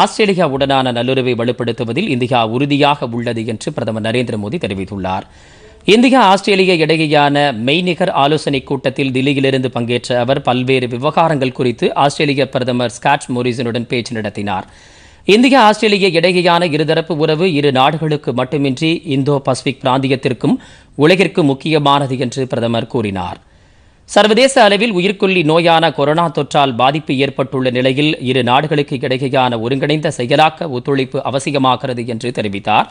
ஆஸ்திரேலியாவுடனான நல்லுறவை வலுப்படுத்துவதில் இந்தியா உறுதியாக உள்ளது என்று பிரதமர் நரேந்திர மோடி தெரிவித்துள்ளார் இந்தியா ஆஸ்திரேலியா இடையேயான மெய்நிகர் ஆலோசனைக் கூட்டத்தில் தில்லியிலிருந்து பங்கேற்ற அவர் பல்வேறு விவகாரங்கள் குறித்து ஆஸ்திரேலிய பிரதமர் ஸ்காட் மோரிசனுடன் பேச்சு நடத்தினார் இந்தியா ஆஸ்திரேலிய இடையேயான இருதரப்பு உறவு இரு நாடுகளுக்கு மட்டுமின்றி இந்தோ பசிபிக் பிராந்தியத்திற்கும் உலகிற்கு முக்கியமானது என்று பிரதமர் கூறினார் சர்வதேச அளவில் உயிர்கொல்லி நோயான கொரோனா தொற்றால் பாதிப்பு ஏற்பட்டுள்ள நிலையில் இரு நாடுகளுக்கு இடையேயான ஒருங்கிணைந்த செயலாக்க ஒத்துழைப்பு அவசியமாகிறது என்று தெரிவித்தார்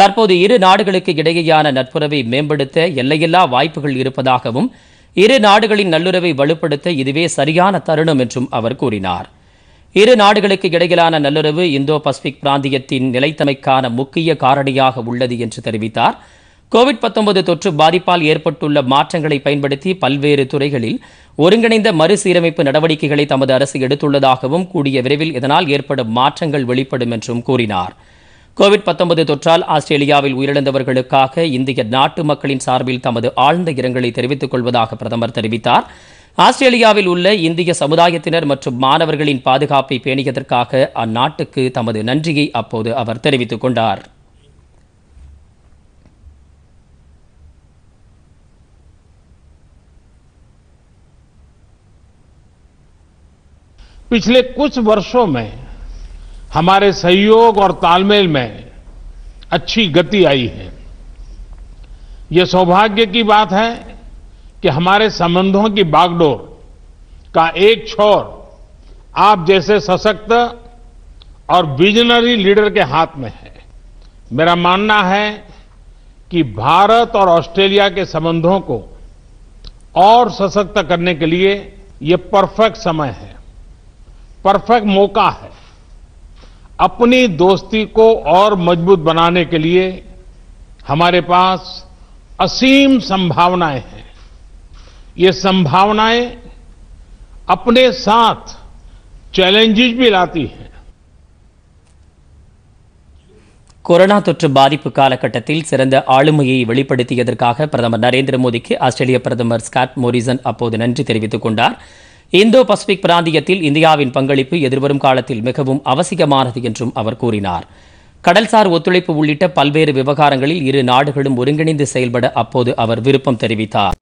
தற்போது இரு நாடுகளுக்கு இடையேயான நட்புறவை மேம்படுத்த எல்லையில்லா வாய்ப்புகள் இருப்பதாகவும் இரு நாடுகளின் நல்லுறவை வலுப்படுத்த இதுவே சரியான தருணம் என்றும் அவர் கூறினார் இரு நாடுகளுக்கு இடையிலான நல்லுறவு இந்தோ பசிபிக் பிராந்தியத்தின் நிலைத்தமைக்கான முக்கிய காரணியாக உள்ளது என்று தெரிவித்தார் கோவிட் பத்தொன்பது தொற்று பாதிப்பால் ஏற்பட்டுள்ள மாற்றங்களை பயன்படுத்தி பல்வேறு துறைகளில் ஒருங்கிணைந்த மறுசீரமைப்பு நடவடிக்கைகளை தமது அரசு எடுத்துள்ளதாகவும் கூடிய விரைவில் இதனால் ஏற்படும் மாற்றங்கள் வெளிப்படும் என்றும் கூறினார் கோவிட் பத்தொன்பது தொற்றால் ஆஸ்திரேலியாவில் உயிரிழந்தவர்களுக்காக இந்திய நாட்டு மக்களின் சார்பில் தமது ஆழ்ந்த இரங்கலை தெரிவித்துக் கொள்வதாக பிரதமர் தெரிவித்தார் ஆஸ்திரேலியாவில் உள்ள இந்திய சமுதாயத்தினர் மற்றும் மாணவர்களின் பாதுகாப்பை பேணியதற்காக அந்நாட்டுக்கு தமது நன்றியை அப்போது அவர் தெரிவித்துக் கொண்டார் पिछले कुछ वर्षों में हमारे सहयोग और तालमेल में अच्छी गति आई है यह सौभाग्य की बात है कि हमारे संबंधों की बागडोर का एक छोर आप जैसे सशक्त और विजनरी लीडर के हाथ में है मेरा मानना है कि भारत और ऑस्ट्रेलिया के संबंधों को और सशक्त करने के लिए ये परफेक्ट समय है परफेक्ट मौका है अपनी दोस्ती को और मजबूत बनाने के लिए हमारे पास असीम संभावनाएं हैं ये संभावनाएं अपने साथ चैलेंजेस भी लाती हैं कोरोना बाधि बाधपट सलमेंद्र मोदी की आस्ट्रेलिया प्रदम स्का मोरीसन अंतर இந்தோ பசிபிக் பிராந்தியத்தில் இந்தியாவின் பங்களிப்பு எதிர்வரும் காலத்தில் மிகவும் அவசியமானது என்றும் அவர் கூறினார் கடல்சார் ஒத்துழைப்பு உள்ளிட்ட பல்வேறு விவகாரங்களில் இரு நாடுகளும் ஒருங்கிணைந்து செயல்பட அப்போது அவர் விருப்பம் தெரிவித்தார்